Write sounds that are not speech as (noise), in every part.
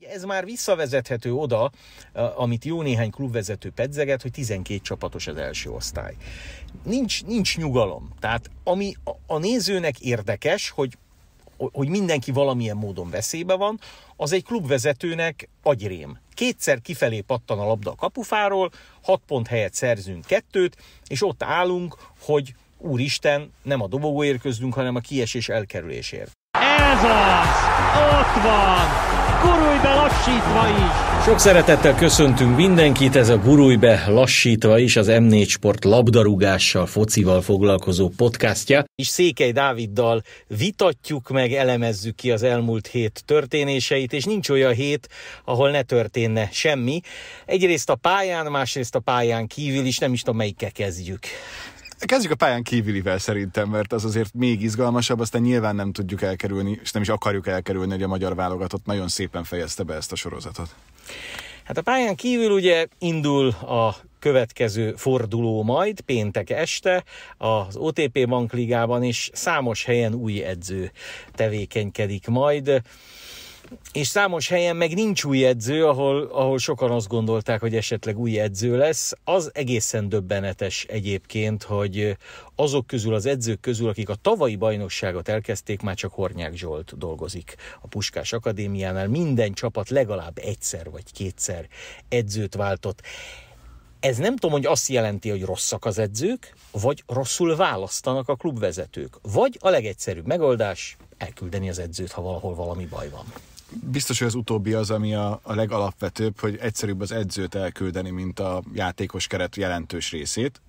Ez már visszavezethető oda, amit jó néhány klubvezető pedzeget, hogy 12 csapatos az első osztály. Nincs, nincs nyugalom. Tehát ami a nézőnek érdekes, hogy hogy mindenki valamilyen módon veszélybe van, az egy klubvezetőnek agyrém. Kétszer kifelé pattan a labda a kapufáról, hat pont helyett szerzünk kettőt, és ott állunk, hogy úristen, nem a dobogóért közlünk, hanem a kiesés elkerülésért. Ez az! Ott van! Gurulj be lassítva is! Sok szeretettel köszöntünk mindenkit, ez a Gurulj be lassítva is, az M4 Sport labdarúgással, focival foglalkozó podcastja. És Székely Dáviddal vitatjuk meg, elemezzük ki az elmúlt hét történéseit, és nincs olyan hét, ahol ne történne semmi. Egyrészt a pályán, másrészt a pályán kívül is, nem is tudom melyikkel kezdjük kezdjük a pályán kívülivel szerintem, mert az azért még izgalmasabb, aztán nyilván nem tudjuk elkerülni, és nem is akarjuk elkerülni, hogy a magyar válogatott nagyon szépen fejezte be ezt a sorozatot. Hát a pályán kívül ugye indul a következő forduló majd péntek este az OTP Bankligában, is számos helyen új edző tevékenykedik majd és számos helyen meg nincs új edző, ahol, ahol sokan azt gondolták, hogy esetleg új edző lesz. Az egészen döbbenetes egyébként, hogy azok közül, az edzők közül, akik a tavalyi bajnokságot elkezdték, már csak Hornyák Zsolt dolgozik a Puskás Akadémiánál. Minden csapat legalább egyszer vagy kétszer edzőt váltott. Ez nem tudom, hogy azt jelenti, hogy rosszak az edzők, vagy rosszul választanak a klubvezetők. Vagy a legegyszerűbb megoldás, elküldeni az edzőt, ha valahol valami baj van biztos, hogy az utóbbi az, ami a, a legalapvetőbb, hogy egyszerűbb az edzőt elküldeni, mint a játékos keret jelentős részét.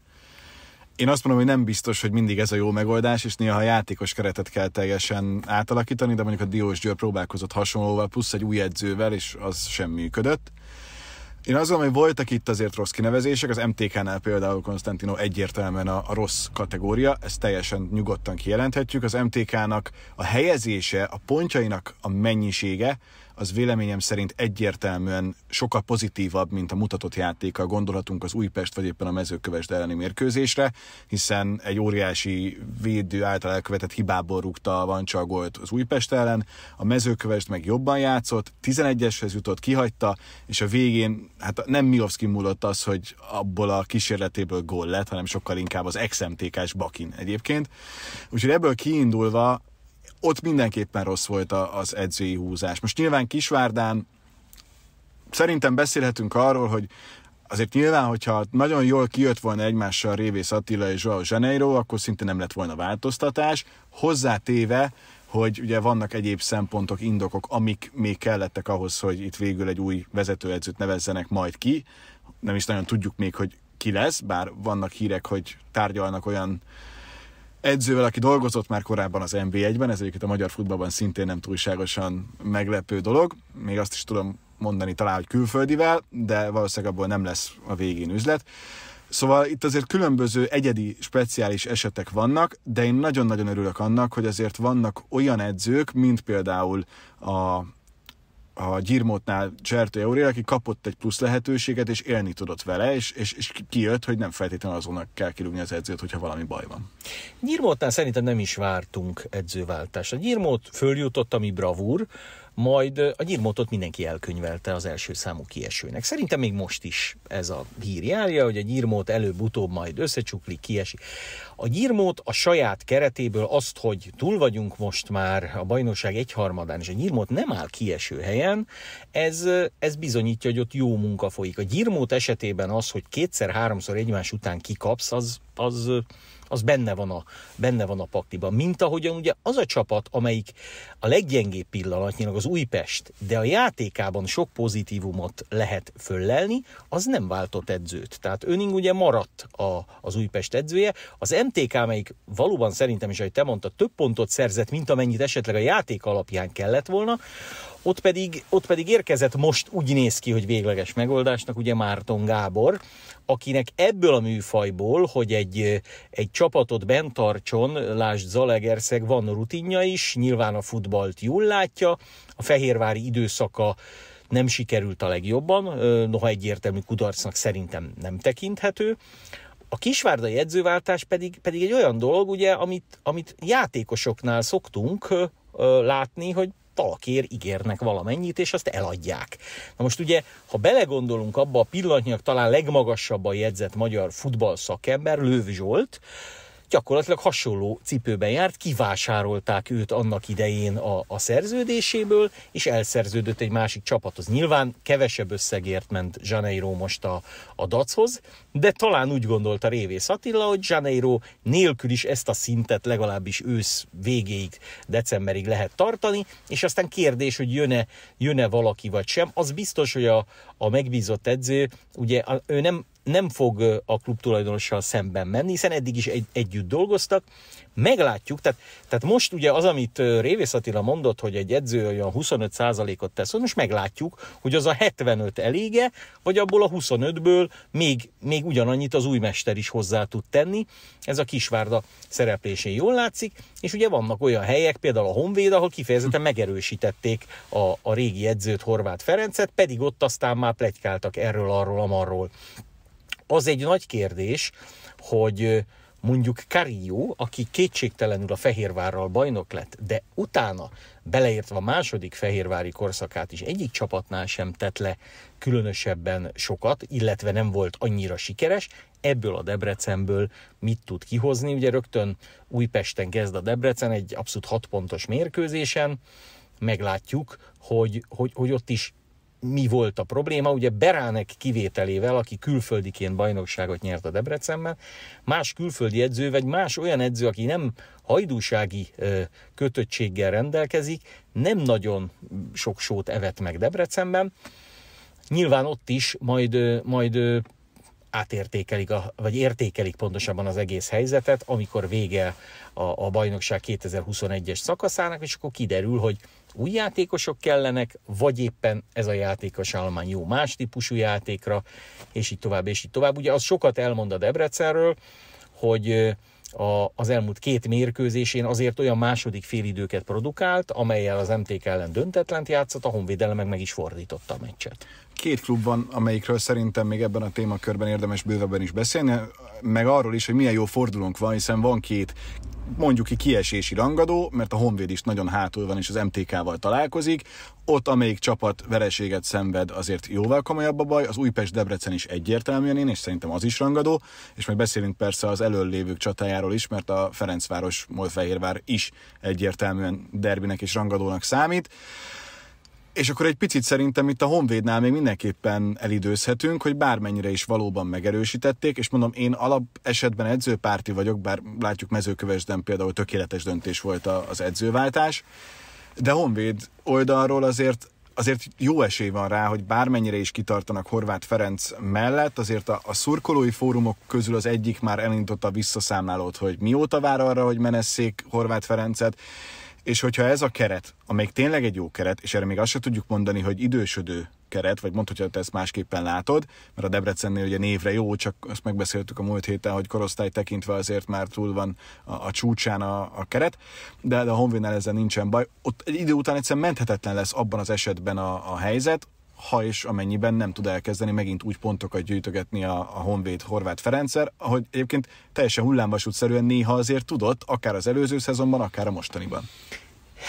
Én azt mondom, hogy nem biztos, hogy mindig ez a jó megoldás, és néha a játékos keretet kell teljesen átalakítani, de mondjuk a Diós Győr próbálkozott hasonlóval, plusz egy új edzővel, és az sem működött. Én azt gondolom, hogy voltak itt azért rossz kinevezések, az MTK-nál például Konstantino egyértelműen a, a rossz kategória, ezt teljesen nyugodtan kijelenthetjük. Az MTK-nak a helyezése, a pontjainak a mennyisége, az véleményem szerint egyértelműen sokkal pozitívabb, mint a mutatott játéka. Gondolhatunk az Újpest vagy éppen a mezőkövesd elleni mérkőzésre, hiszen egy óriási védő által elkövetett hibából rúgta a Vancsagolt az Újpest ellen, a mezőkövesd meg jobban játszott, 11-eshez jutott, kihagyta, és a végén hát nem Milovski múlott az, hogy abból a kísérletéből gól lett, hanem sokkal inkább az XMTK-s Bakin egyébként. Úgyhogy ebből kiindulva ott mindenképpen rossz volt az edzői húzás. Most nyilván Kisvárdán szerintem beszélhetünk arról, hogy azért nyilván, hogyha nagyon jól kijött volna egymással Révész Attila és Joao Janeiro, akkor szinte nem lett volna változtatás, hozzátéve, hogy ugye vannak egyéb szempontok, indokok, amik még kellettek ahhoz, hogy itt végül egy új vezetőedzőt nevezzenek majd ki. Nem is nagyon tudjuk még, hogy ki lesz, bár vannak hírek, hogy tárgyalnak olyan edzővel, aki dolgozott már korábban az MV 1 ben ez egyébként a magyar futballban szintén nem túlságosan meglepő dolog, még azt is tudom mondani talán, hogy külföldivel, de valószínűleg abból nem lesz a végén üzlet. Szóval itt azért különböző egyedi, speciális esetek vannak, de én nagyon-nagyon örülök annak, hogy azért vannak olyan edzők, mint például a a Gyirmótnál Csertő Euré, aki kapott egy plusz lehetőséget, és élni tudott vele, és, és, és kijött, hogy nem feltétlenül azonnak kell kirúgni az edzőt, hogyha valami baj van. Gyirmótnál szerintem nem is vártunk edzőváltást. A Gyirmót följutott, ami bravúr, majd a Gyirmótot mindenki elkönyvelte az első számú kiesőnek. Szerintem még most is ez a hír járja, hogy a Gyirmót előbb-utóbb majd összecsuklik kiesik. A Gyirmót a saját keretéből azt, hogy túl vagyunk most már a bajnokság egyharmadán, és a Gyirmót nem áll kieső helyen, ez, ez bizonyítja, hogy ott jó munka folyik. A Gyirmót esetében az, hogy kétszer-háromszor egymás után kikapsz, az, az az benne van a, benne van a paktiban. Mint ahogyan ugye az a csapat, amelyik a leggyengébb pillanatnyilag az Újpest, de a játékában sok pozitívumot lehet föllelni, az nem váltott edzőt. Tehát Öning ugye maradt a, az Újpest edzője. Az MTK, amelyik valóban szerintem is, ahogy te mondtad, több pontot szerzett, mint amennyit esetleg a játék alapján kellett volna, ott pedig, ott pedig érkezett most úgy néz ki, hogy végleges megoldásnak, ugye Márton Gábor, akinek ebből a műfajból, hogy egy, egy csapatot bent tartson, lásd Zalegerszeg, van rutinja is, nyilván a futballt jól látja, a Fehérvári időszaka nem sikerült a legjobban, noha egyértelmű kudarcnak szerintem nem tekinthető. A kisvárdai edzőváltás pedig, pedig egy olyan dolog, ugye, amit, amit játékosoknál szoktunk látni, hogy talakér ígérnek valamennyit, és azt eladják. Na most ugye, ha belegondolunk abba a pillanatnyiak talán legmagasabban jegyzett magyar futball szakember, Lőv Zsolt, gyakorlatilag hasonló cipőben járt, kivásárolták őt annak idején a, a szerződéséből, és elszerződött egy másik csapathoz. Nyilván kevesebb összegért ment Janeiro most a, a Dachoz, de talán úgy gondolta Révész Attila, hogy Janeiro nélkül is ezt a szintet legalábbis ősz végéig, decemberig lehet tartani, és aztán kérdés, hogy jön-e, jön-e valaki vagy sem. Az biztos, hogy a, a megbízott edző, ugye a, ő nem, nem fog a klub tulajdonossal szemben menni, hiszen eddig is egy, együtt dolgoztak, meglátjuk, tehát, tehát most ugye az, amit Révész Attila mondott, hogy egy edző olyan 25%-ot tesz, most meglátjuk, hogy az a 75 elége, vagy abból a 25-ből még, még ugyanannyit az új mester is hozzá tud tenni. Ez a Kisvárda szereplésén jól látszik, és ugye vannak olyan helyek, például a Honvéd, ahol kifejezetten megerősítették a, a régi edzőt, Horváth Ferencet, pedig ott aztán már plegykáltak erről, arról, amarról. Az egy nagy kérdés, hogy mondjuk Carillo, aki kétségtelenül a Fehérvárral bajnok lett, de utána, beleértve a második Fehérvári korszakát is, egyik csapatnál sem tett le különösebben sokat, illetve nem volt annyira sikeres, ebből a Debrecenből mit tud kihozni. Ugye rögtön Újpesten kezd a Debrecen egy abszolút hat pontos mérkőzésen, meglátjuk, hogy, hogy, hogy ott is mi volt a probléma. Ugye Beránek kivételével, aki külföldiként bajnokságot nyert a Debrecenben, más külföldi edző, vagy más olyan edző, aki nem hajdúsági kötöttséggel rendelkezik, nem nagyon sok sót evett meg Debrecenben. Nyilván ott is majd, majd átértékelik, a, vagy értékelik pontosabban az egész helyzetet, amikor vége a, a bajnokság 2021-es szakaszának, és akkor kiderül, hogy új játékosok kellenek, vagy éppen ez a játékos állomány jó más típusú játékra, és így tovább, és így tovább. Ugye az sokat elmond a Debrecenről, hogy a, az elmúlt két mérkőzésén azért olyan második félidőket produkált, amelyel az MTK ellen döntetlent játszott, a Honvédelem meg, meg is fordította a meccset két klub van, amelyikről szerintem még ebben a témakörben érdemes bővebben is beszélni, meg arról is, hogy milyen jó fordulónk van, hiszen van két mondjuk ki kiesési rangadó, mert a Honvéd is nagyon hátul van, és az MTK-val találkozik. Ott, amelyik csapat vereséget szenved, azért jóval komolyabb a baj. Az Újpest-Debrecen is egyértelműen én, és szerintem az is rangadó. És majd beszélünk persze az előllévők csatájáról is, mert a Ferencváros-Molfehérvár is egyértelműen derbinek és rangadónak számít. És akkor egy picit szerintem itt a Honvédnál még mindenképpen elidőzhetünk, hogy bármennyire is valóban megerősítették, és mondom, én alap esetben edzőpárti vagyok, bár látjuk mezőkövesden például tökéletes döntés volt az edzőváltás, de Honvéd oldalról azért azért jó esély van rá, hogy bármennyire is kitartanak Horváth Ferenc mellett, azért a, a szurkolói fórumok közül az egyik már elindította a visszaszámlálót, hogy mióta vár arra, hogy menesszék Horváth Ferencet, és hogyha ez a keret, amelyik tényleg egy jó keret, és erre még azt se tudjuk mondani, hogy idősödő keret, vagy mondhatja, hogy te ezt másképpen látod, mert a Debrecennél ugye névre jó, csak azt megbeszéltük a múlt héten, hogy korosztály tekintve azért már túl van a, a csúcsán a, a keret, de, de a Honvédnál ezzel nincsen baj. Ott egy idő után egyszerűen menthetetlen lesz abban az esetben a, a helyzet, ha és amennyiben nem tud elkezdeni megint úgy pontokat gyűjtögetni a, a Honvéd Horváth Ferencer, ahogy egyébként teljesen hullámvasútszerűen néha azért tudott, akár az előző szezonban, akár a mostaniban.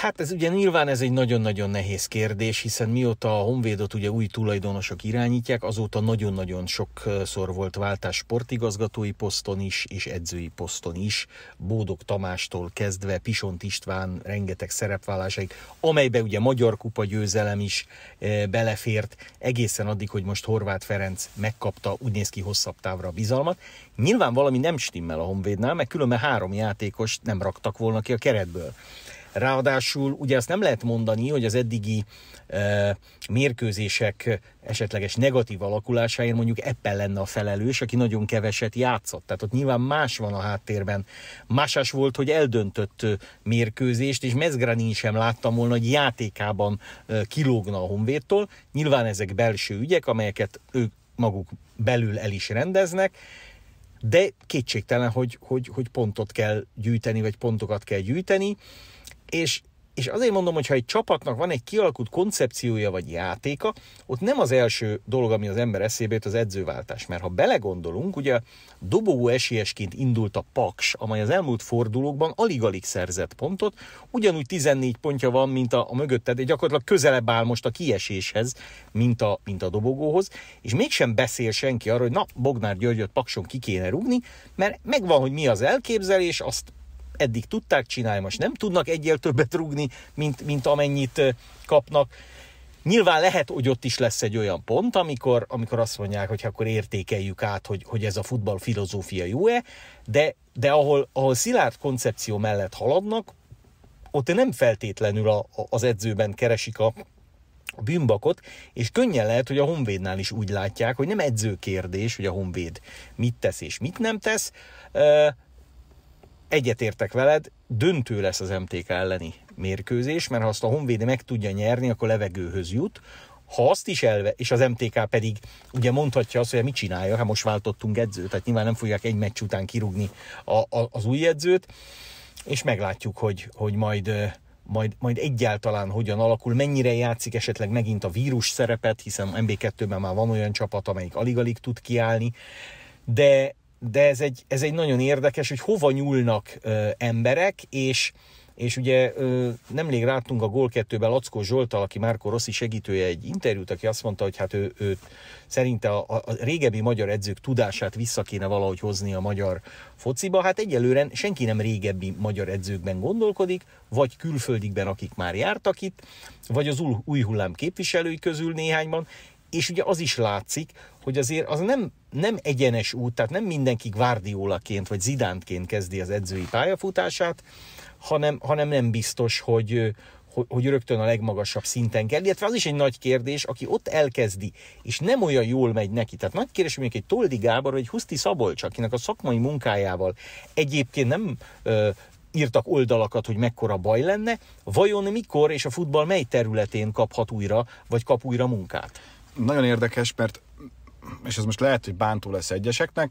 Hát ez ugye nyilván ez egy nagyon-nagyon nehéz kérdés, hiszen mióta a Honvédot ugye új tulajdonosok irányítják, azóta nagyon-nagyon sokszor volt váltás sportigazgatói poszton is, és edzői poszton is. Bódog Tamástól kezdve Pisont István rengeteg szerepvállásaik, amelybe ugye Magyar Kupa győzelem is e, belefért, egészen addig, hogy most Horváth Ferenc megkapta, úgy néz ki hosszabb távra a bizalmat. Nyilván valami nem stimmel a Honvédnál, mert különben három játékost nem raktak volna ki a keretből. Ráadásul ugye azt nem lehet mondani, hogy az eddigi e, mérkőzések esetleges negatív alakulásáért mondjuk Eppel lenne a felelős, aki nagyon keveset játszott. Tehát ott nyilván más van a háttérben. Másás volt, hogy eldöntött e, mérkőzést, és Mezgranin sem láttam volna, hogy játékában e, kilógna a Honvédtól. Nyilván ezek belső ügyek, amelyeket ők maguk belül el is rendeznek, de kétségtelen, hogy, hogy, hogy pontot kell gyűjteni, vagy pontokat kell gyűjteni. És, és azért mondom, hogy ha egy csapatnak van egy kialakult koncepciója vagy játéka, ott nem az első dolog, ami az ember eszébe jut, az edzőváltás. Mert ha belegondolunk, ugye dobogó esélyesként indult a Paks, amely az elmúlt fordulókban alig-alig szerzett pontot, ugyanúgy 14 pontja van, mint a, a mögötted, gyakorlatilag közelebb áll most a kieséshez, mint a, mint a dobogóhoz, és mégsem beszél senki arról, hogy na, Bognár Györgyöt Pakson ki kéne rugni, mert megvan, hogy mi az elképzelés, azt eddig tudták csinálni, most nem tudnak egyel többet rúgni, mint, mint amennyit kapnak. Nyilván lehet, hogy ott is lesz egy olyan pont, amikor, amikor azt mondják, hogy akkor értékeljük át, hogy, hogy ez a futball filozófia jó-e, de, de ahol, ahol szilárd koncepció mellett haladnak, ott nem feltétlenül a, a, az edzőben keresik a, a bűnbakot, és könnyen lehet, hogy a Honvédnál is úgy látják, hogy nem edző kérdés, hogy a Honvéd mit tesz és mit nem tesz, egyetértek veled, döntő lesz az MTK elleni mérkőzés, mert ha azt a Honvéd meg tudja nyerni, akkor levegőhöz jut. Ha azt is elve, és az MTK pedig ugye mondhatja azt, hogy mit csinálja, ha hát most váltottunk edzőt, tehát nyilván nem fogják egy meccs után kirúgni a, a, az új edzőt, és meglátjuk, hogy, hogy majd majd, majd egyáltalán hogyan alakul, mennyire játszik esetleg megint a vírus szerepet, hiszen MB2-ben már van olyan csapat, amelyik alig-alig tud kiállni, de de ez egy, ez egy nagyon érdekes, hogy hova nyúlnak ö, emberek, és, és ugye ö, nemrég láttunk a Gól 2 Lackó Zsoltal, aki Márko Rossi segítője egy interjút, aki azt mondta, hogy hát ő, ő szerinte a, a régebbi magyar edzők tudását vissza kéne valahogy hozni a magyar fociba. Hát egyelőre senki nem régebbi magyar edzőkben gondolkodik, vagy külföldikben, akik már jártak itt, vagy az új hullám képviselői közül néhányban, és ugye az is látszik, hogy azért az nem, nem egyenes út, tehát nem mindenki Guardiolaként vagy Zidántként kezdi az edzői pályafutását, hanem, hanem nem biztos, hogy, hogy, hogy rögtön a legmagasabb szinten kell, illetve az is egy nagy kérdés, aki ott elkezdi, és nem olyan jól megy neki. Tehát nagy kérdés, hogy egy Toldi Gábor vagy egy Huszti Szabolcs, akinek a szakmai munkájával egyébként nem ö, írtak oldalakat, hogy mekkora baj lenne, vajon mikor és a futball mely területén kaphat újra, vagy kap újra munkát? nagyon érdekes, mert és ez most lehet, hogy bántó lesz egyeseknek,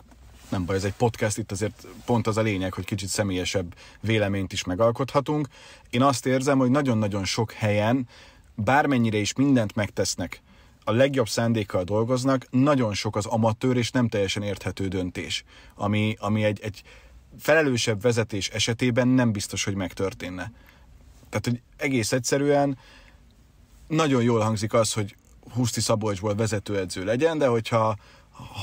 nem baj, ez egy podcast, itt azért pont az a lényeg, hogy kicsit személyesebb véleményt is megalkothatunk. Én azt érzem, hogy nagyon-nagyon sok helyen, bármennyire is mindent megtesznek, a legjobb szándékkal dolgoznak, nagyon sok az amatőr és nem teljesen érthető döntés, ami, ami egy, egy felelősebb vezetés esetében nem biztos, hogy megtörténne. Tehát, hogy egész egyszerűen nagyon jól hangzik az, hogy Huszti Szabolcsból vezetőedző legyen, de hogyha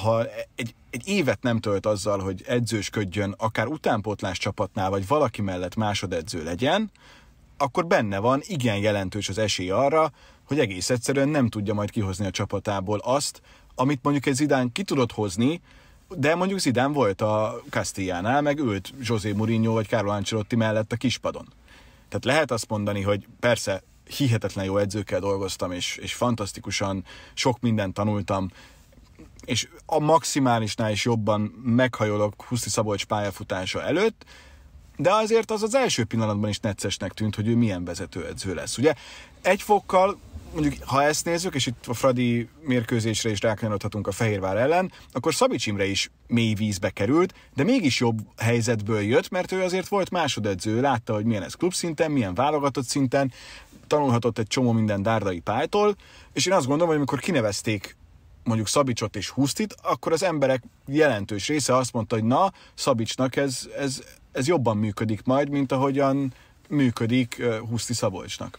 ha egy, egy évet nem tölt azzal, hogy edzősködjön akár utánpótlás csapatnál, vagy valaki mellett másodedző legyen, akkor benne van igen jelentős az esély arra, hogy egész egyszerűen nem tudja majd kihozni a csapatából azt, amit mondjuk egy Zidán ki tudott hozni, de mondjuk Zidán volt a Castillánál, meg ült José Mourinho vagy Carlo Ancelotti mellett a kispadon. Tehát lehet azt mondani, hogy persze hihetetlen jó edzőkkel dolgoztam, és, és fantasztikusan sok mindent tanultam, és a maximálisnál is jobban meghajolok Huszi Szabolcs pályafutása előtt, de azért az az első pillanatban is neccesnek tűnt, hogy ő milyen vezetőedző lesz. Ugye egy fokkal, mondjuk ha ezt nézzük, és itt a Fradi mérkőzésre is rákanyarodhatunk a Fehérvár ellen, akkor Szabics Imre is mély vízbe került, de mégis jobb helyzetből jött, mert ő azért volt másodedző, látta, hogy milyen ez klubszinten, milyen válogatott szinten, tanulhatott egy csomó minden Dárdai Pálytól, és én azt gondolom, hogy amikor kinevezték mondjuk Szabicsot és Husztit, akkor az emberek jelentős része azt mondta, hogy na, Szabicsnak ez, ez, ez jobban működik majd, mint ahogyan működik Huszti Szabolcsnak.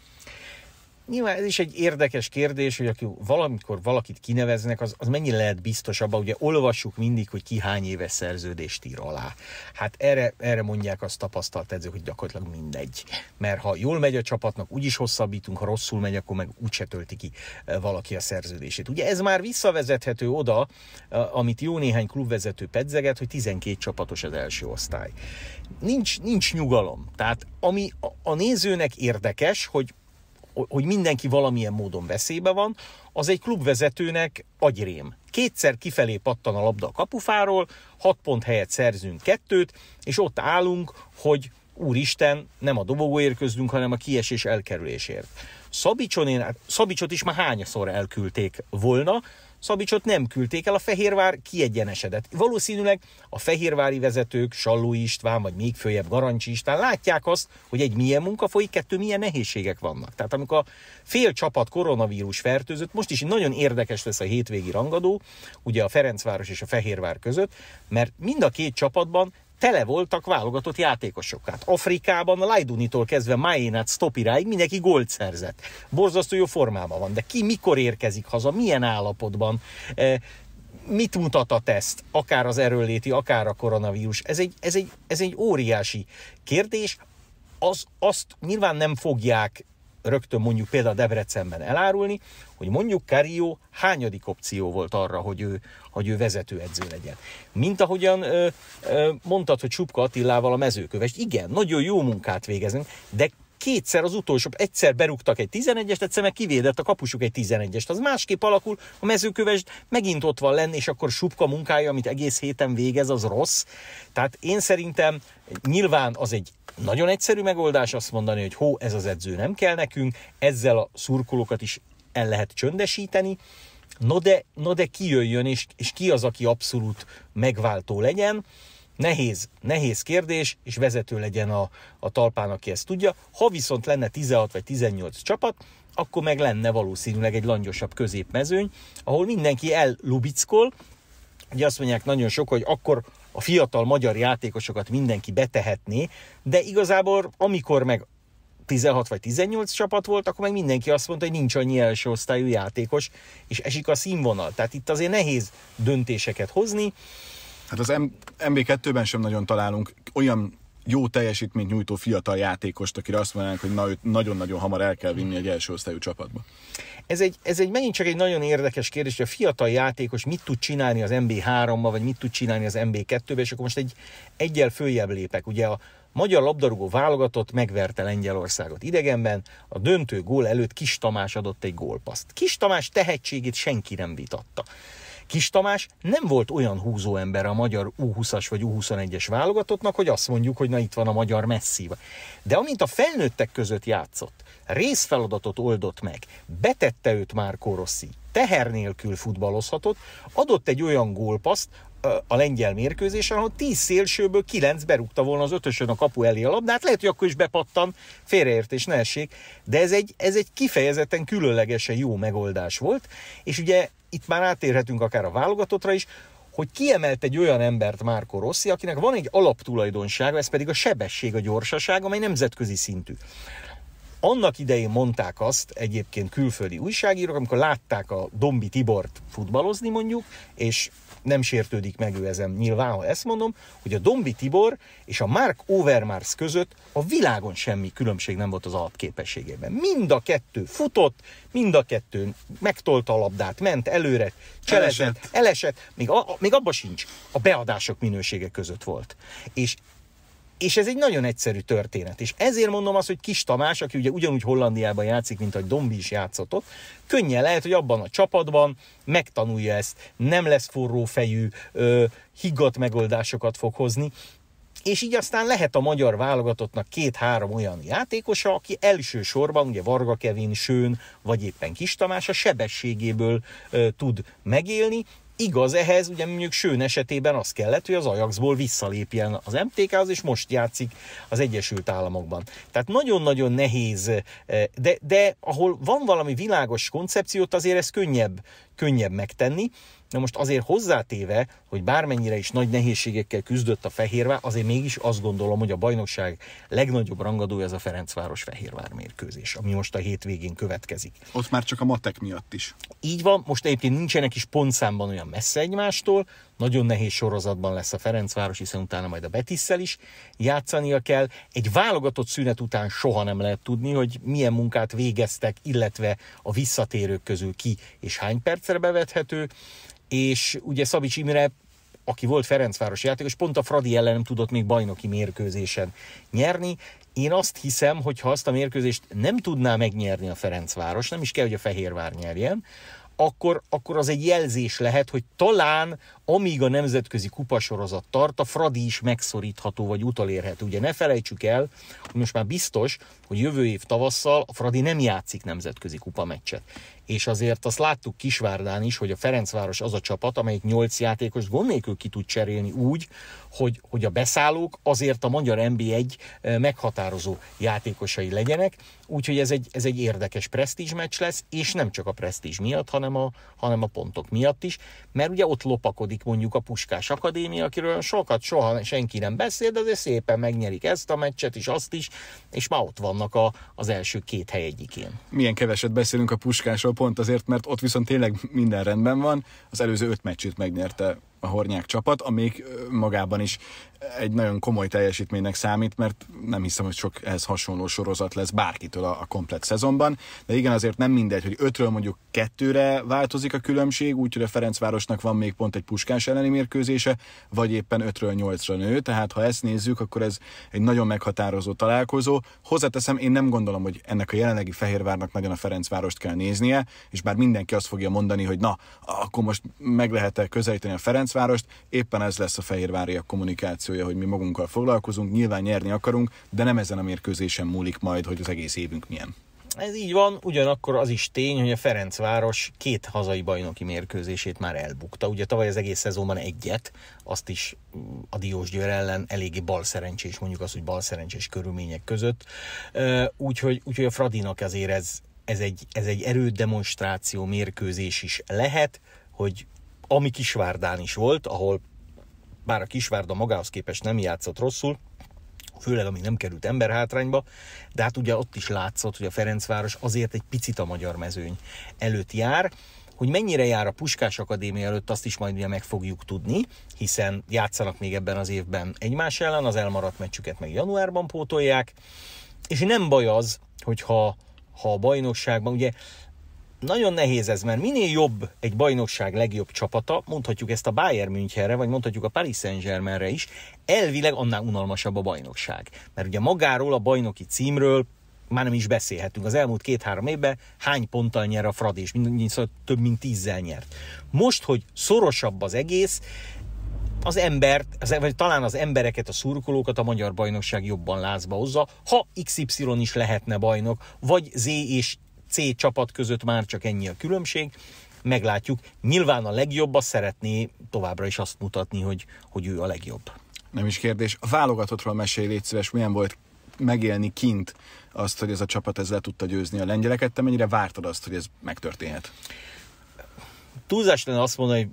Nyilván ez is egy érdekes kérdés, hogy aki valamikor valakit kineveznek, az, az mennyi lehet biztos abban, ugye olvassuk mindig, hogy ki hány éves szerződést ír alá. Hát erre, erre mondják azt tapasztalt edzők, hogy gyakorlatilag mindegy. Mert ha jól megy a csapatnak, úgyis hosszabbítunk, ha rosszul megy, akkor meg úgyse tölti ki eh, valaki a szerződését. Ugye ez már visszavezethető oda, eh, amit jó néhány klubvezető pedzeget, hogy 12 csapatos az első osztály. Nincs, nincs nyugalom. Tehát ami a, a nézőnek érdekes, hogy hogy mindenki valamilyen módon veszélybe van, az egy klubvezetőnek agyrém. Kétszer kifelé pattan a labda a kapufáról, hat pont helyet szerzünk kettőt, és ott állunk, hogy úristen, nem a dobogóért közdünk, hanem a kiesés elkerülésért. Szabicson én, hát Szabicsot is már hányszor elküldték volna, Szabicsot nem küldték el, a Fehérvár kiegyenesedett. Valószínűleg a fehérvári vezetők, Salló István, vagy még följebb Garancsi István látják azt, hogy egy milyen munka folyik, kettő milyen nehézségek vannak. Tehát amikor a fél csapat koronavírus fertőzött, most is nagyon érdekes lesz a hétvégi rangadó, ugye a Ferencváros és a Fehérvár között, mert mind a két csapatban tele voltak válogatott játékosok. Hát Afrikában a Lajdunitól kezdve Maénát, Stopiráig mindenki gólt szerzett. Borzasztó jó formában van, de ki mikor érkezik haza, milyen állapotban, eh, mit mutat a teszt, akár az erőléti, akár a koronavírus. Ez egy, ez egy, ez egy óriási kérdés, az, azt nyilván nem fogják rögtön mondjuk például Debrecenben elárulni, hogy mondjuk Kario hányadik opció volt arra, hogy ő, hogy ő vezetőedző legyen. Mint ahogyan ö, ö, mondtad, hogy Csupka Attilával a mezőkövest. Igen, nagyon jó munkát végezünk, de kétszer az utolsó, egyszer berúgtak egy 11-est, egyszer meg kivédett a kapusuk egy 11-est. Az másképp alakul, a mezőköves megint ott van lenni, és akkor subka munkája, amit egész héten végez, az rossz. Tehát én szerintem nyilván az egy nagyon egyszerű megoldás azt mondani, hogy hó, ez az edző nem kell nekünk, ezzel a szurkolókat is el lehet csöndesíteni, no de, no de kijöjjön, és, és ki az, aki abszolút megváltó legyen, Nehéz, nehéz kérdés, és vezető legyen a, a talpán, aki ezt tudja. Ha viszont lenne 16 vagy 18 csapat, akkor meg lenne valószínűleg egy langyosabb középmezőny, ahol mindenki ellubickol, Ugye azt mondják nagyon sok, hogy akkor a fiatal magyar játékosokat mindenki betehetné, de igazából amikor meg 16 vagy 18 csapat volt, akkor meg mindenki azt mondta, hogy nincs annyi első osztályú játékos, és esik a színvonal. Tehát itt azért nehéz döntéseket hozni. Hát az MB2-ben sem nagyon találunk olyan jó teljesítményt nyújtó fiatal játékost, akire azt mondanánk, hogy na, nagyon-nagyon hamar el kell vinni egy első osztályú csapatba. Ez egy, ez egy megint csak egy nagyon érdekes kérdés, hogy a fiatal játékos mit tud csinálni az MB3-mal, vagy mit tud csinálni az MB2-be, és akkor most egy egyel följebb lépek. Ugye a magyar labdarúgó válogatott megverte Lengyelországot idegenben, a döntő gól előtt Kis Tamás adott egy gólpaszt. Kis Tamás tehetségét senki nem vitatta. Kis Tamás nem volt olyan húzó ember a magyar U20-as vagy U21-es válogatottnak, hogy azt mondjuk, hogy na itt van a magyar messzi. De amint a felnőttek között játszott, részfeladatot oldott meg, betette őt már Rossi, teher nélkül futballozhatott, adott egy olyan gólpaszt, a lengyel mérkőzésen, ahol 10 szélsőből 9 berúgta volna az ötösön a kapu elé a labdát, lehet, hogy akkor is bepattan, félreértés ne essék, de ez egy, ez egy kifejezetten különlegesen jó megoldás volt, és ugye itt már átérhetünk akár a válogatottra is, hogy kiemelt egy olyan embert Márko Rossi, akinek van egy alaptulajdonsága, ez pedig a sebesség, a gyorsaság, amely nemzetközi szintű annak idején mondták azt egyébként külföldi újságírók, amikor látták a Dombi Tibort futballozni mondjuk, és nem sértődik meg ő ezen nyilván, ha ezt mondom, hogy a Dombi Tibor és a Mark Overmars között a világon semmi különbség nem volt az alapképességében. Mind a kettő futott, mind a kettő megtolta a labdát, ment előre, cselezett, elesett, elesett még, a, még abba sincs, a beadások minősége között volt. És és ez egy nagyon egyszerű történet. És ezért mondom azt, hogy Kis Tamás, aki ugye ugyanúgy Hollandiában játszik, mint ahogy Dombi is játszott, könnyen lehet, hogy abban a csapatban megtanulja ezt, nem lesz forró fejű, higgadt megoldásokat fog hozni, és így aztán lehet a magyar válogatottnak két-három olyan játékosa, aki elsősorban, ugye Varga Kevin, Sőn, vagy éppen Kis Tamás a sebességéből ö, tud megélni, Igaz ehhez, ugye mondjuk Sőn esetében az kellett, hogy az Ajaxból visszalépjen az mtk az és most játszik az Egyesült Államokban. Tehát nagyon-nagyon nehéz, eh, de, de ahol van valami világos koncepciót, azért ez könnyebb, könnyebb megtenni. Na most azért hozzátéve, hogy bármennyire is nagy nehézségekkel küzdött a Fehérvár, azért mégis azt gondolom, hogy a bajnokság legnagyobb rangadója ez a Ferencváros-Fehérvár mérkőzés, ami most a hétvégén következik. Ott már csak a matek miatt is. Így van, most egyébként nincsenek is pontszámban olyan messze egymástól, nagyon nehéz sorozatban lesz a Ferencváros, hiszen utána majd a Betisszel is játszania kell. Egy válogatott szünet után soha nem lehet tudni, hogy milyen munkát végeztek, illetve a visszatérők közül ki és hány percre bevethető. És ugye Szabics Imre aki volt Ferencváros játékos, pont a Fradi ellen nem tudott még bajnoki mérkőzésen nyerni. Én azt hiszem, hogy ha azt a mérkőzést nem tudná megnyerni a Ferencváros, nem is kell, hogy a Fehérvár nyerjen, akkor, akkor az egy jelzés lehet, hogy talán amíg a nemzetközi kupasorozat tart, a Fradi is megszorítható vagy utalérhet. Ugye ne felejtsük el, hogy most már biztos, hogy jövő év tavasszal a Fradi nem játszik nemzetközi kupa meccset és azért azt láttuk Kisvárdán is, hogy a Ferencváros az a csapat, amelyik nyolc játékos gond nélkül ki tud cserélni úgy, hogy, hogy a beszállók azért a magyar NB1 e, meghatározó játékosai legyenek, úgyhogy ez egy, ez egy érdekes presztízs meccs lesz, és nem csak a presztízs miatt, hanem a, hanem a pontok miatt is, mert ugye ott lopakodik mondjuk a Puskás Akadémia, akiről sokat soha senki nem beszél, de azért szépen megnyerik ezt a meccset is, azt is, és már ott vannak a, az első két hely egyikén. Milyen keveset beszélünk a Puskás pont azért, mert ott viszont tényleg minden rendben van. Az előző öt meccsét megnyerte a hornyák csapat, amik magában is egy nagyon komoly teljesítménynek számít, mert nem hiszem, hogy sok ehhez hasonló sorozat lesz bárkitől a, a komplet szezonban, de igen, azért nem mindegy, hogy ötről mondjuk kettőre változik a különbség, úgyhogy a Ferencvárosnak van még pont egy puskás elleni mérkőzése, vagy éppen ötről nyolcra nő, tehát ha ezt nézzük, akkor ez egy nagyon meghatározó találkozó. Hozzáteszem, én nem gondolom, hogy ennek a jelenlegi Fehérvárnak nagyon a Ferencvárost kell néznie, és bár mindenki azt fogja mondani, hogy na, akkor most meg lehet -e közelíteni a Ferenc Ferencvárost. Éppen ez lesz a fehérváriak kommunikációja, hogy mi magunkkal foglalkozunk, nyilván nyerni akarunk, de nem ezen a mérkőzésen múlik majd, hogy az egész évünk milyen. Ez így van, ugyanakkor az is tény, hogy a Ferencváros két hazai bajnoki mérkőzését már elbukta. Ugye tavaly az egész szezonban egyet, azt is mm, a Diós Győr ellen eléggé balszerencsés, mondjuk az, hogy balszerencsés körülmények között. Úgyhogy, úgyhogy a Fradinak azért ez, ez, egy, ez egy erődemonstráció mérkőzés is lehet, hogy ami Kisvárdán is volt, ahol bár a Kisvárda magához képest nem játszott rosszul, főleg ami nem került emberhátrányba, de hát ugye ott is látszott, hogy a Ferencváros azért egy picit a magyar mezőny előtt jár, hogy mennyire jár a Puskás Akadémia előtt, azt is majd ugye meg fogjuk tudni, hiszen játszanak még ebben az évben egymás ellen, az elmaradt meccsüket meg januárban pótolják, és nem baj az, hogyha ha a bajnokságban, ugye nagyon nehéz ez, mert minél jobb egy bajnokság legjobb csapata, mondhatjuk ezt a Bayern Münchenre, vagy mondhatjuk a Paris Saint-Germainre is, elvileg annál unalmasabb a bajnokság. Mert ugye magáról, a bajnoki címről már nem is beszélhetünk. Az elmúlt két-három évben hány ponttal nyer a Fradi, és mind, szóval több mint tízzel nyert. Most, hogy szorosabb az egész, az embert, az, e- vagy talán az embereket, a szurkolókat a magyar bajnokság jobban lázba hozza, ha XY is lehetne bajnok, vagy Z és C csapat között már csak ennyi a különbség. Meglátjuk. Nyilván a legjobb, azt szeretné továbbra is azt mutatni, hogy, hogy ő a legjobb. Nem is kérdés. A válogatottról mesélj, légy szíves, milyen volt megélni kint azt, hogy ez a csapat ezzel tudta győzni a lengyeleket, te mennyire vártad azt, hogy ez megtörténhet? Túlzás lenne azt mondani, hogy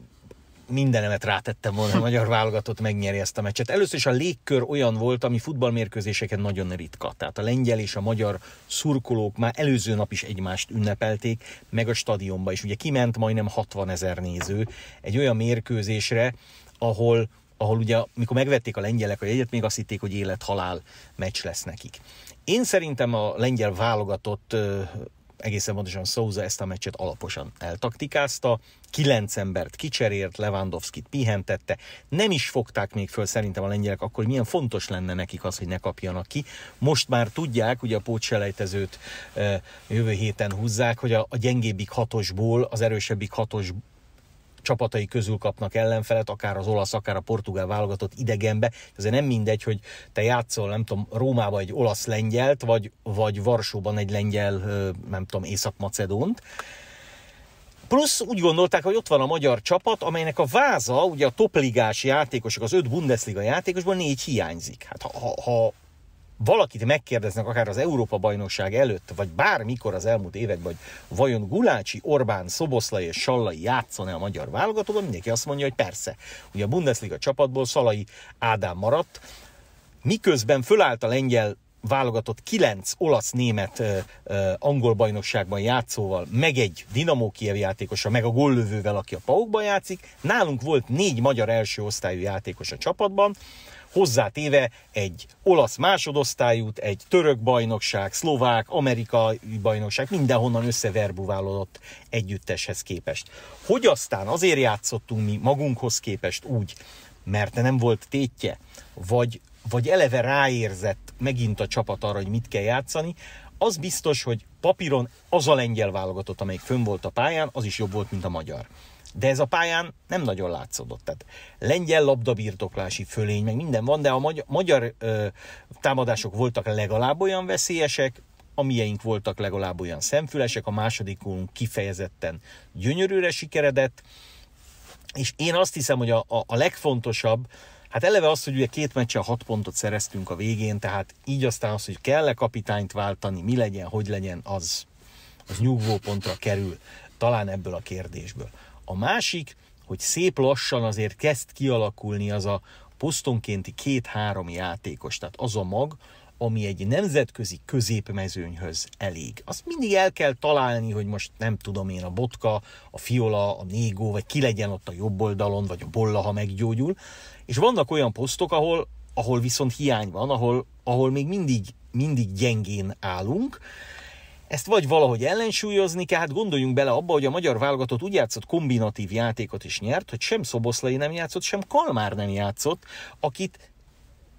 mindenemet rátettem volna, a magyar válogatott megnyeri ezt a meccset. Először is a légkör olyan volt, ami futballmérkőzéseken nagyon ritka. Tehát a lengyel és a magyar szurkolók már előző nap is egymást ünnepelték, meg a stadionba is. Ugye kiment majdnem 60 ezer néző egy olyan mérkőzésre, ahol ahol ugye, mikor megvették a lengyelek a jegyet, még azt hitték, hogy élet-halál meccs lesz nekik. Én szerintem a lengyel válogatott egészen pontosan Souza ezt a meccset alaposan eltaktikázta, kilenc embert kicserélt, Lewandowski-t pihentette, nem is fogták még föl szerintem a lengyelek, akkor milyen fontos lenne nekik az, hogy ne kapjanak ki. Most már tudják, ugye a pótselejtezőt jövő héten húzzák, hogy a, a gyengébbik hatosból az erősebbik hatos csapatai közül kapnak ellenfelet, akár az olasz, akár a portugál válogatott idegenbe. Ezért nem mindegy, hogy te játszol, nem tudom, Rómába egy olasz lengyelt, vagy, vagy Varsóban egy lengyel, nem tudom, észak-macedont. Plusz úgy gondolták, hogy ott van a magyar csapat, amelynek a váza, ugye a topligás játékosok, az öt Bundesliga játékosból négy hiányzik. Hát ha, ha, ha valakit megkérdeznek akár az Európa-bajnokság előtt, vagy bármikor az elmúlt években, hogy vajon Gulácsi, Orbán, Szoboszlai és Sallai játszon-e a magyar válogatóban, mindenki azt mondja, hogy persze. Ugye a Bundesliga csapatból Szalai Ádám maradt, miközben fölállt a lengyel válogatott kilenc olasz-német angol bajnokságban játszóval, meg egy Dinamo Kiev játékosa, meg a gollövővel, aki a Paukban játszik. Nálunk volt négy magyar első osztályú játékos a csapatban, hozzátéve egy olasz másodosztályút, egy török bajnokság, szlovák, amerikai bajnokság, mindenhonnan összeverbuválódott együtteshez képest. Hogy aztán azért játszottunk mi magunkhoz képest úgy, mert nem volt tétje, vagy, vagy eleve ráérzett megint a csapat arra, hogy mit kell játszani, az biztos, hogy papíron az a lengyel válogatott, amelyik fönn volt a pályán, az is jobb volt, mint a magyar de ez a pályán nem nagyon látszódott. Tehát lengyel labdabirtoklási fölény, meg minden van, de a magyar, magyar ö, támadások voltak legalább olyan veszélyesek, amilyenink voltak legalább olyan szemfülesek, a másodikunk kifejezetten gyönyörűre sikeredett, és én azt hiszem, hogy a, a, a legfontosabb, Hát eleve az, hogy ugye két meccsen hat pontot szereztünk a végén, tehát így aztán az, hogy kell-e kapitányt váltani, mi legyen, hogy legyen, az, az nyugvó pontra kerül, talán ebből a kérdésből. A másik, hogy szép lassan azért kezd kialakulni az a posztonkénti két-három játékos, tehát az a mag, ami egy nemzetközi középmezőnyhöz elég. Azt mindig el kell találni, hogy most nem tudom én, a Botka, a Fiola, a Négó, vagy ki legyen ott a jobb oldalon, vagy a Bolla, ha meggyógyul. És vannak olyan posztok, ahol, ahol viszont hiány van, ahol, ahol még mindig, mindig gyengén állunk, ezt vagy valahogy ellensúlyozni kell, hát gondoljunk bele abba, hogy a magyar válogatott úgy játszott kombinatív játékot is nyert, hogy sem Szoboszlai nem játszott, sem Kalmár nem játszott, akit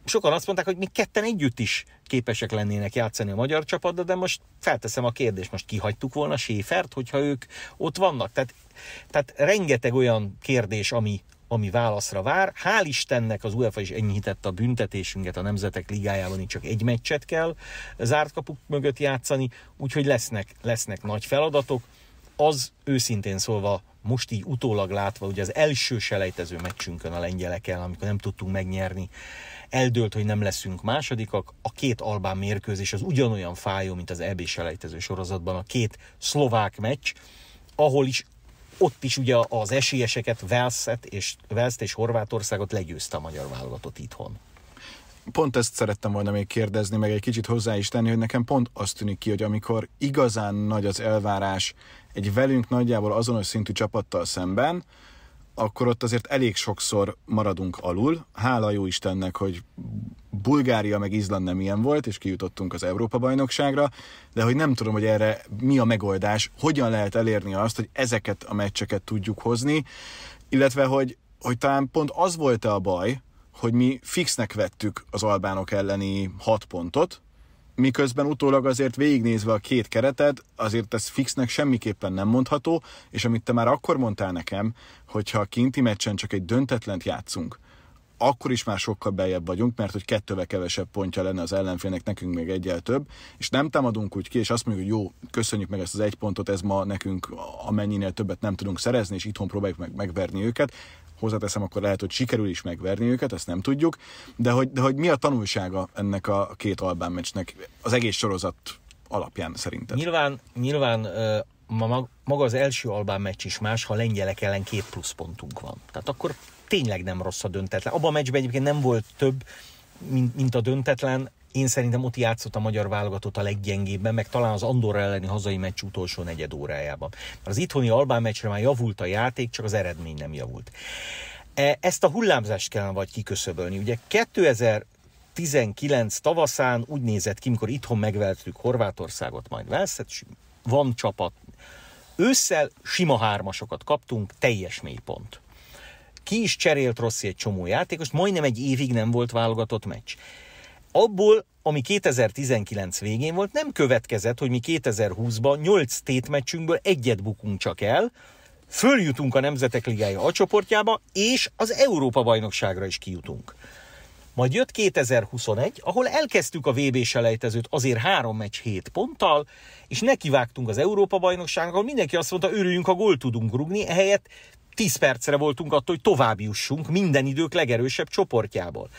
sokan azt mondták, hogy még ketten együtt is képesek lennének játszani a magyar csapatba, de most felteszem a kérdést, most kihagytuk volna Séfert, hogyha ők ott vannak. Tehát, tehát rengeteg olyan kérdés, ami, ami válaszra vár. Hál' Istennek az UEFA is enyhítette a büntetésünket a Nemzetek Ligájában, itt csak egy meccset kell zárt kapuk mögött játszani, úgyhogy lesznek, lesznek nagy feladatok. Az őszintén szólva most így utólag látva, ugye az első selejtező meccsünkön a lengyelekkel, amikor nem tudtunk megnyerni, eldőlt, hogy nem leszünk másodikak. A két albán mérkőzés az ugyanolyan fájó, mint az EB selejtező sorozatban a két szlovák meccs, ahol is ott is ugye az esélyeseket, Velszet és, Velszt és Horvátországot legyőzte a magyar válogatott itthon. Pont ezt szerettem volna még kérdezni, meg egy kicsit hozzá is tenni, hogy nekem pont azt tűnik ki, hogy amikor igazán nagy az elvárás egy velünk nagyjából azonos szintű csapattal szemben, akkor ott azért elég sokszor maradunk alul. Hála jó Istennek, hogy Bulgária meg Izland nem ilyen volt, és kijutottunk az Európa-bajnokságra, de hogy nem tudom, hogy erre mi a megoldás, hogyan lehet elérni azt, hogy ezeket a meccseket tudjuk hozni, illetve hogy, hogy talán pont az volt-e a baj, hogy mi fixnek vettük az albánok elleni hat pontot, miközben utólag azért végignézve a két keretet, azért ez fixnek semmiképpen nem mondható, és amit te már akkor mondtál nekem, hogyha a kinti meccsen csak egy döntetlent játszunk, akkor is már sokkal beljebb vagyunk, mert hogy kettővel kevesebb pontja lenne az ellenfélnek, nekünk még egyel több, és nem támadunk úgy ki, és azt mondjuk, hogy jó, köszönjük meg ezt az egy pontot, ez ma nekünk amennyinél többet nem tudunk szerezni, és itthon próbáljuk meg megverni őket, hozzáteszem, akkor lehet, hogy sikerül is megverni őket, ezt nem tudjuk, de hogy, de hogy mi a tanulsága ennek a két Albán meccsnek az egész sorozat alapján szerinted? Nyilván, nyilván ma, maga az első Albán meccs is más, ha lengyelek ellen két pluszpontunk van. Tehát akkor tényleg nem rossz a döntetlen. Abban a meccsben egyébként nem volt több, mint, mint a döntetlen, én szerintem ott játszott a magyar válogatott a leggyengébben, meg talán az Andorra elleni hazai meccs utolsó negyed órájában. Az itthoni Albán meccsre már javult a játék, csak az eredmény nem javult. E, ezt a hullámzást kellene vagy kiköszöbölni. Ugye 2000 19 tavaszán úgy nézett ki, mikor itthon megveltük Horvátországot, majd Velszet, van csapat. Ősszel sima hármasokat kaptunk, teljes mélypont. Ki is cserélt Rossi egy csomó játékos, majdnem egy évig nem volt válogatott meccs abból, ami 2019 végén volt, nem következett, hogy mi 2020-ban 8 tétmeccsünkből egyet bukunk csak el, följutunk a Nemzetek Ligája a csoportjába, és az Európa-bajnokságra is kijutunk. Majd jött 2021, ahol elkezdtük a VB selejtezőt azért három meccs 7 ponttal, és nekivágtunk az Európa bajnokságnak, ahol mindenki azt mondta, örüljünk, ha gól tudunk rugni, ehelyett 10 percre voltunk attól, hogy tovább jussunk minden idők legerősebb csoportjából.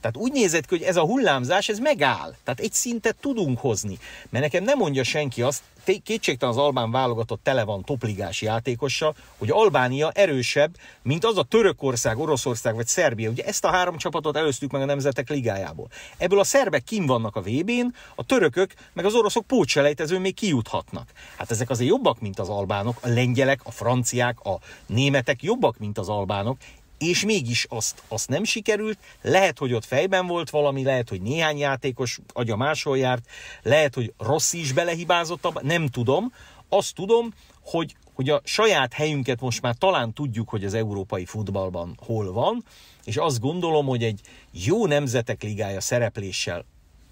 Tehát úgy nézett ki, hogy ez a hullámzás, ez megáll. Tehát egy szintet tudunk hozni. Mert nekem nem mondja senki azt, kétségtelen az Albán válogatott tele van topligás játékossal, hogy Albánia erősebb, mint az a Törökország, Oroszország vagy Szerbia. Ugye ezt a három csapatot előztük meg a Nemzetek Ligájából. Ebből a szerbek kim vannak a vb n a törökök meg az oroszok pótselejtezőn még kijuthatnak. Hát ezek azért jobbak, mint az albánok, a lengyelek, a franciák, a német németek jobbak, mint az albánok, és mégis azt, azt nem sikerült. Lehet, hogy ott fejben volt valami, lehet, hogy néhány játékos agya máshol járt, lehet, hogy rossz is belehibázott, abba, nem tudom. Azt tudom, hogy, hogy a saját helyünket most már talán tudjuk, hogy az európai futballban hol van, és azt gondolom, hogy egy jó nemzetek ligája szerepléssel,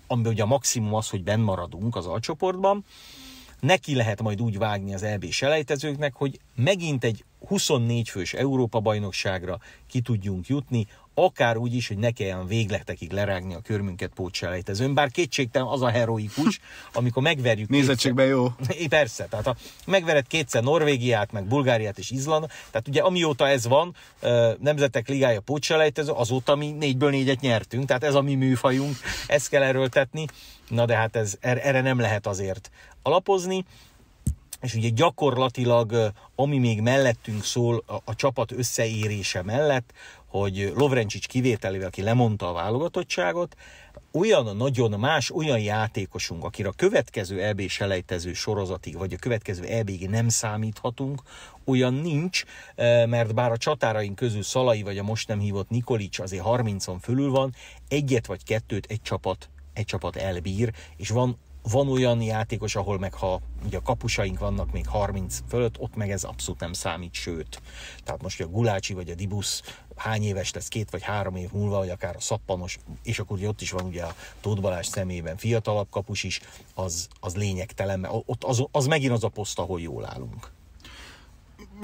ami ugye a maximum az, hogy benn maradunk az alcsoportban, neki lehet majd úgy vágni az EB selejtezőknek, hogy megint egy 24 fős Európa-bajnokságra ki tudjunk jutni, akár úgy is, hogy ne kelljen végletekig lerágni a körmünket pótselejtezőn, bár kétségtelen az a heroikus, (laughs) amikor megverjük... Nézettségben jó. (laughs) É, persze, tehát ha megvered kétszer Norvégiát, meg Bulgáriát és Izland, tehát ugye amióta ez van, Nemzetek Ligája pótselejtező, azóta mi négyből négyet nyertünk, tehát ez a mi műfajunk, ezt kell erőltetni, na de hát ez, er-, erre nem lehet azért alapozni, és ugye gyakorlatilag, ami még mellettünk szól, a, a csapat összeérése mellett, hogy Lovrencsics kivételével, aki lemondta a válogatottságot, olyan nagyon más, olyan játékosunk, akire a következő EB selejtező sorozatig, vagy a következő eb nem számíthatunk, olyan nincs, mert bár a csatáraink közül Szalai vagy a most nem hívott Nikolics azért 30-on fölül van, egyet vagy kettőt egy csapat egy csapat elbír, és van van olyan játékos, ahol meg ha ugye a kapusaink vannak még 30 fölött, ott meg ez abszolút nem számít, sőt. Tehát most hogy a Gulácsi vagy a Dibusz hány éves lesz, két vagy három év múlva, vagy akár a szappanos, és akkor ugye ott is van ugye a Tóth Balázs szemében fiatalabb kapus is, az, az lényegtelen, mert ott az, az megint az a poszt, ahol jól állunk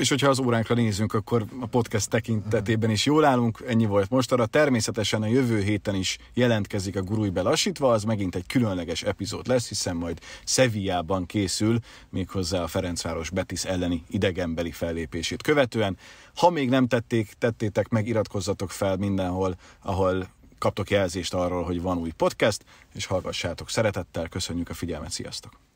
és hogyha az óránkra nézünk, akkor a podcast tekintetében is jól állunk. Ennyi volt mostanra. Természetesen a jövő héten is jelentkezik a Gurúj belassítva, az megint egy különleges epizód lesz, hiszen majd Szevijában készül, méghozzá a Ferencváros Betis elleni idegenbeli fellépését követően. Ha még nem tették, tettétek meg, iratkozzatok fel mindenhol, ahol kaptok jelzést arról, hogy van új podcast, és hallgassátok szeretettel, köszönjük a figyelmet, sziasztok!